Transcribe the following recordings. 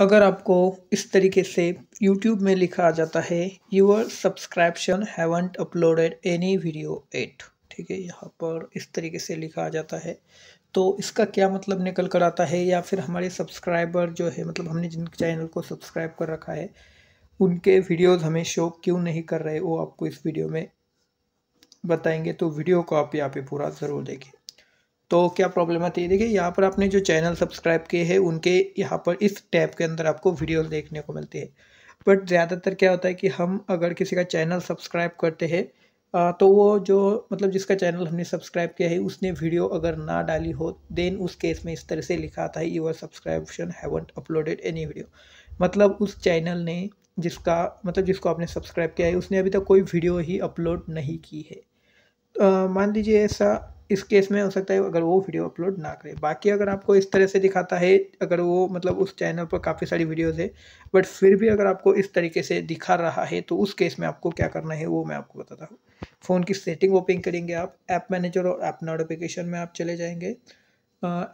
अगर आपको इस तरीके से YouTube में लिखा आ जाता है your subscription haven't uploaded any video yet ठीक है यहाँ पर इस तरीके से लिखा आ जाता है तो इसका क्या मतलब निकल कर आता है या फिर हमारे सब्सक्राइबर जो है मतलब हमने जिन चैनल को सब्सक्राइब कर रखा है उनके वीडियोस हमें शो क्यों नहीं कर रहे वो आपको इस वीडियो में बताएंगे तो वीडियो को आप यहाँ पे पूरा ज़रूर देखें तो क्या प्रॉब्लम आती है देखिए यहाँ पर आपने जो चैनल सब्सक्राइब किए हैं उनके यहाँ पर इस टैब के अंदर आपको वीडियोस देखने को मिलती है बट ज़्यादातर क्या होता है कि हम अगर किसी का चैनल सब्सक्राइब करते हैं तो वो जो मतलब जिसका चैनल हमने सब्सक्राइब किया है उसने वीडियो अगर ना डाली हो देन उस केस में इस तरह से लिखा था your subscription haven't uploaded any video मतलब उस चैनल ने जिसका मतलब जिसको आपने सब्सक्राइब किया है उसने अभी तक कोई वीडियो ही अपलोड नहीं की है मान लीजिए ऐसा इस केस में हो सकता है अगर वो वीडियो अपलोड ना करे बाकी अगर आपको इस तरह से दिखाता है अगर वो मतलब उस चैनल पर काफ़ी सारी वीडियोज़ है बट फिर भी अगर आपको इस तरीके से दिखा रहा है तो उस केस में आपको क्या करना है वो मैं आपको बताता हूँ फ़ोन की सेटिंग ओपन करेंगे आप ऐप मैनेजर और ऐप नोटिफिकेशन में आप चले जाएँगे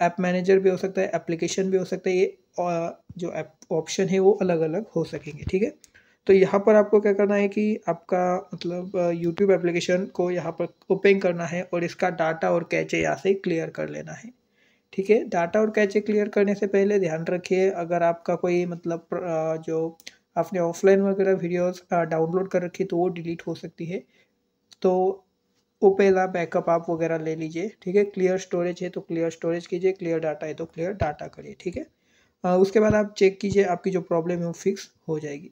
ऐप मैनेजर भी हो सकता है एप्लीकेशन भी हो सकता है ये जो ऐप ऑप्शन है वो अलग अलग हो सकेंगे ठीक है तो यहाँ पर आपको क्या करना है कि आपका मतलब यूट्यूब एप्लीकेशन को यहाँ पर ओपन करना है और इसका डाटा और कैचे यहाँ से क्लियर कर लेना है ठीक है डाटा और कैचे क्लियर करने से पहले ध्यान रखिए अगर आपका कोई मतलब जो आपने ऑफलाइन वगैरह वीडियोस डाउनलोड कर रखी तो वो डिलीट हो सकती है तो वो पहला बैकअप आप वगैरह ले लीजिए ठीक है क्लियर स्टोरेज है तो क्लियर स्टोरेज कीजिए क्लियर डाटा है तो क्लियर डाटा करिए ठीक है उसके बाद आप चेक कीजिए आपकी जो प्रॉब्लम है वो फिक्स हो जाएगी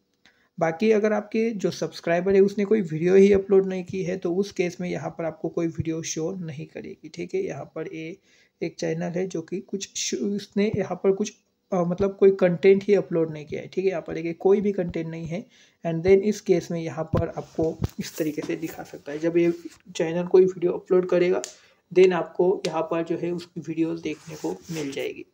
बाकी अगर आपके जो सब्सक्राइबर है उसने कोई वीडियो ही अपलोड नहीं की है तो उस केस में यहाँ पर आपको कोई वीडियो शो नहीं करेगी ठीक है यहाँ पर ये एक चैनल है जो कि कुछ उसने यहाँ पर कुछ आ, मतलब कोई कंटेंट ही अपलोड नहीं किया है ठीक है यहाँ पर देखिए कोई भी कंटेंट नहीं है एंड देन इस केस में यहाँ पर आपको इस तरीके से दिखा सकता है जब ये चैनल कोई वीडियो अपलोड करेगा देन आपको यहाँ पर जो है उसकी वीडियो देखने को मिल जाएगी